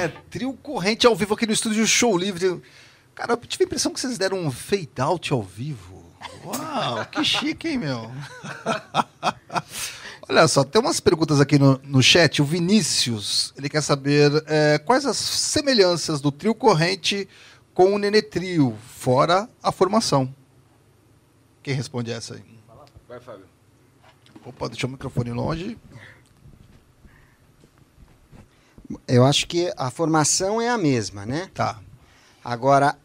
É, trio corrente ao vivo aqui no estúdio Show Livre. Cara, eu tive a impressão que vocês deram um fade out ao vivo. Uau, que chique, hein, meu? Olha só, tem umas perguntas aqui no, no chat. O Vinícius, ele quer saber é, quais as semelhanças do trio corrente com o Nenê Trio, fora a formação. Quem responde essa aí? Vai, Fábio. Opa, deixa o microfone longe. Eu acho que a formação é a mesma, né? Tá. Agora,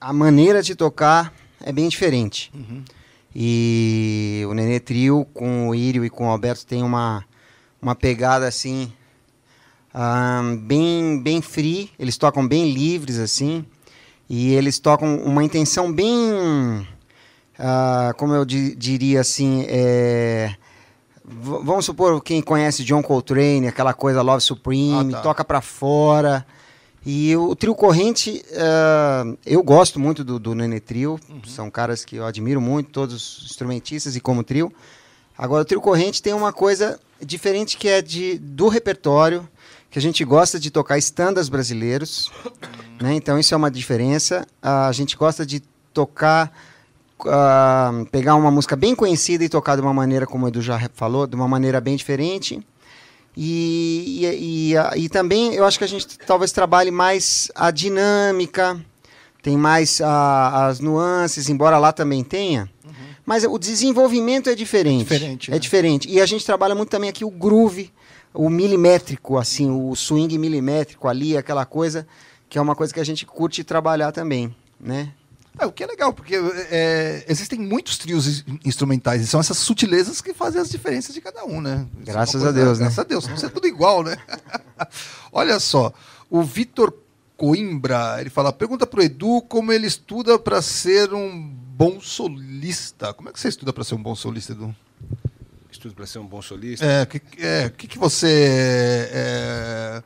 a maneira de tocar é bem diferente. Uhum. E o Nenê Trio com o Írio e com o Alberto tem uma, uma pegada assim, um, bem, bem free. Eles tocam bem livres assim. E eles tocam uma intenção bem. Uh, como eu di diria assim, é, vamos supor quem conhece John Coltrane, aquela coisa Love Supreme, ah, tá. toca para fora. E o, trio corrente, uh, eu gosto muito do, do Nene Trio, uhum. são caras que eu admiro muito, todos instrumentistas e como trio. Agora, o trio corrente tem uma coisa diferente que é de, do repertório, que a gente gosta de tocar estandas brasileiros, né? então isso é uma diferença. Uh, a gente gosta de tocar uh, pegar uma música bem conhecida e tocar de uma maneira, como o Edu já falou, de uma maneira bem diferente. E, e, e, ah, e também eu acho que a gente talvez trabalhe mais a dinâmica, tem mais ah, as nuances, embora lá também tenha. Uhum. Mas o desenvolvimento é diferente. É diferente, é né? é diferente. E a gente trabalha muito também aqui o groove, o milimétrico, assim, o swing milimétrico ali, aquela coisa que é uma coisa que a gente curte trabalhar também, né? É, o que é legal, porque é, existem muitos trios instrumentais, e são essas sutilezas que fazem as diferenças de cada um, né? É graças é a Deus, né? Graças a Deus, não ser é tudo igual, né? Olha só, o Vitor Coimbra, ele fala, pergunta pro Edu como ele estuda para ser um bom solista. Como é que você estuda para ser um bom solista, Edu? Estudo para ser um bom solista? É, o que, é, que, que você... É,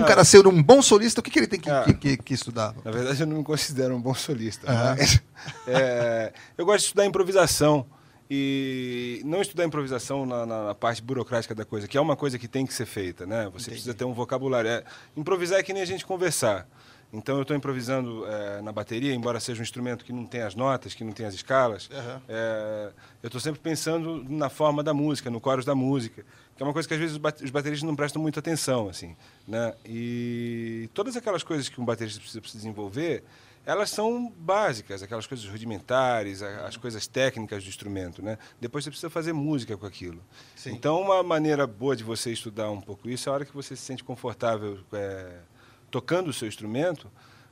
um cara ser um bom solista, o que, que ele tem que, ah, que, que, que, estudar? Na verdade, eu não me considero um bom solista. Ah. Né? Mas, é, eu gosto de estudar improvisação. E não estudar improvisação na, na, na, parte burocrática da coisa, que é uma coisa que tem que ser feita, né? Você Entendi. precisa ter um vocabulário. É, improvisar é que nem a gente conversar. Então eu estou improvisando é, na bateria, embora seja um instrumento que não tem as notas, que não tem as escalas. Uhum. É, eu estou sempre pensando na forma da música, no coro da música que é uma coisa que às vezes os bateristas não prestam muita atenção, assim, né? E todas aquelas coisas que um baterista precisa, precisa desenvolver, elas são básicas, aquelas coisas rudimentares, as coisas técnicas do instrumento, né? Depois você precisa fazer música com aquilo. Sim. Então, uma maneira boa de você estudar um pouco isso é a hora que você se sente confortável é, tocando o seu instrumento,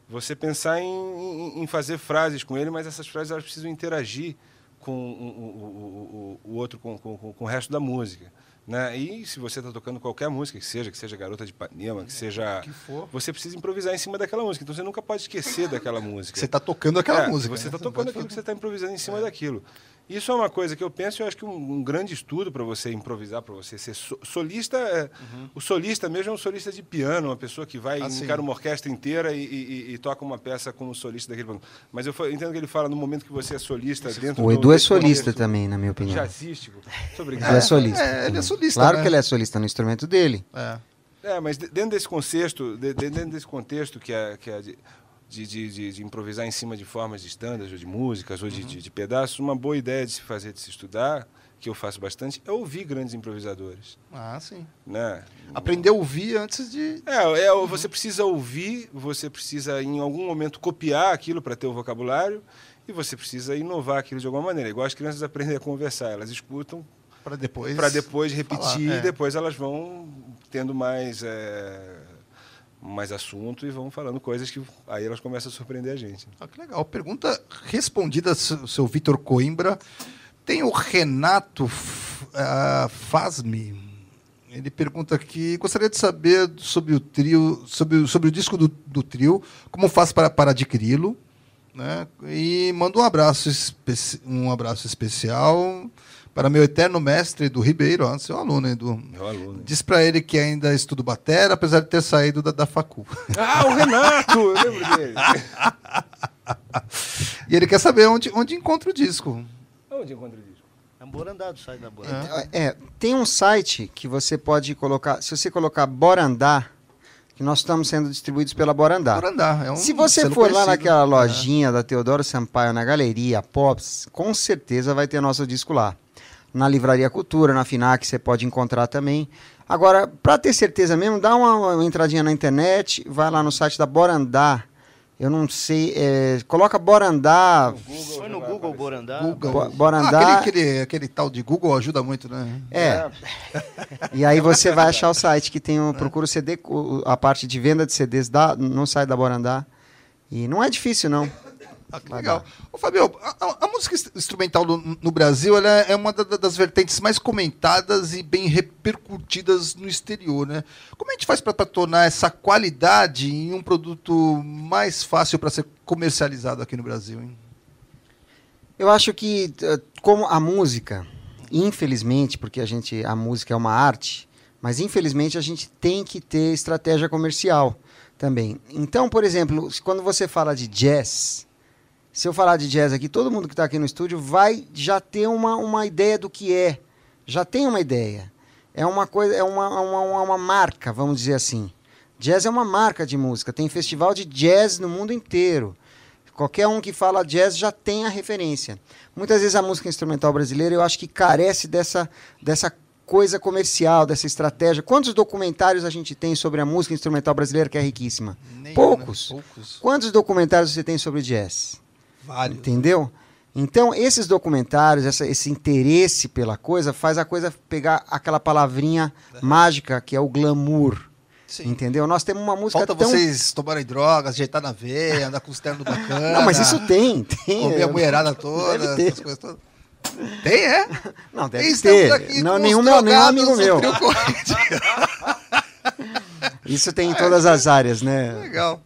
você pensar em, em, em fazer frases com ele, mas essas frases elas precisam interagir com o, o, o, o outro com, com, com, o resto da música. Né? E se você está tocando qualquer música, que seja, que seja Garota de Ipanema, que é, seja. Que for. Você precisa improvisar em cima daquela música. Então você nunca pode esquecer daquela música. Você está tocando aquela é, música. Você está né? Tá tocando aquilo que você está improvisando em cima é. daquilo. Isso é uma coisa que eu penso, eu acho que um, um grande estudo para você improvisar, para você ser so, solista. É, uhum. O solista mesmo é um solista de piano, uma pessoa que vai ah, encarar uma orquestra inteira e, e, e, toca uma peça como solista daquele bando. Mas eu entendo que ele fala no momento que você é solista dentro O Edu do, é solista também, na minha opinião. Jazzístico. Muito obrigado. é solista. É, ele é solista. Claro né? que ele é solista no instrumento dele. É. É, mas dentro desse contexto, dentro desse contexto que é, que é de, de, de, improvisar em cima de formas de estandas, ou de músicas, ou de, uhum. de, de, pedaços, uma boa ideia de se fazer, de se estudar, que eu faço bastante, é ouvir grandes improvisadores. Ah, sim. Né? Aprender a ouvir antes de. É, é uhum. você precisa ouvir, você precisa em algum momento copiar aquilo para ter o vocabulário, e você precisa inovar aquilo de alguma maneira. Igual as crianças aprendem a conversar, elas escutam. Para depois. Para depois repetir, falar, é. e depois elas vão tendo mais. É mais assunto e vão falando coisas que aí elas começam a surpreender a gente. Ah, que legal. Pergunta respondida, seu Vitor Coimbra. Tem o Renato uh, ah, Fasmi. Ele pergunta aqui, gostaria de saber sobre o trio, sobre, sobre o disco do, do trio, como faz para, para adquiri-lo, né? E manda um abraço, um abraço especial para meu eterno mestre do Ribeiro, ó, ah, seu aluno, Edu. Meu aluno. Diz para ele que ainda estudo batera, apesar de ter saído da, da facu. Ah, o Renato! eu lembro dele. e ele quer saber onde, onde encontra o disco. Onde encontra o disco? É Borandado, sai da Borandado. É, é, tem um site que você pode colocar. Se você colocar Borandá, que nós estamos sendo distribuídos pela Borandá. Borandá é um Se você for conhecido. lá naquela é. lojinha é. da Teodoro Sampaio, na Galeria Pops, com certeza vai ter nosso disco lá na Livraria Cultura, na FINAC você pode encontrar também. Agora, para ter certeza mesmo, dá uma, uma, entradinha na internet, vai lá no site da Borandá. Eu não sei, é, coloca Borandá. Andar. Foi no Google Borandá? Google. Bora Andar. Ah, aquele, aquele, aquele, tal de Google ajuda muito, né? É. é. e aí você vai achar o site que tem o. Procura o CD, a parte de venda de CDs da, no site da Borandá. E não é difícil, não. Ah, que legal. Ô, Fabio, a, a, música instrumental no Brasil é, é uma da, das vertentes mais comentadas e bem repercutidas no exterior, né? Como a gente faz para tornar essa qualidade em um produto mais fácil para ser comercializado aqui no Brasil, hein? Eu acho que eh, como a música, infelizmente, porque a gente a música é uma arte, mas infelizmente a gente tem que ter estratégia comercial também. Então, por exemplo, quando você fala de jazz, se eu falar de jazz aqui, todo mundo que está aqui no estúdio vai já ter uma, uma ideia do que é. Já tem uma ideia. É uma coisa, é, é uma, uma, uma marca, vamos dizer assim. Jazz é uma marca de música. Tem festival de jazz no mundo inteiro. Qualquer um que fala jazz já tem a referência. Muitas vezes a música instrumental brasileira eu acho que carece dessa, dessa coisa comercial, dessa estratégia. Quantos documentários a gente tem sobre a música instrumental brasileira que é riquíssima? Né? Poucos. Poucos. Quantos documentários você tem sobre jazz? Vários. Entendeu? Então, esses documentários, essa, esse interesse pela coisa, faz a coisa pegar aquela palavrinha é. mágica que é o glamour. Sim. Entendeu? Nós temos uma música Falta tão... vocês tomarem drogas, ajeitar na veia, andar com os ternos bacana. Não, mas isso tem, tem. Comer a mulherada toda, essas coisas todas. Tem, é? Não, deve ter. Aqui não, nenhum, meu, nenhum amigo meu. Isso tem em todas as áreas, né? Legal.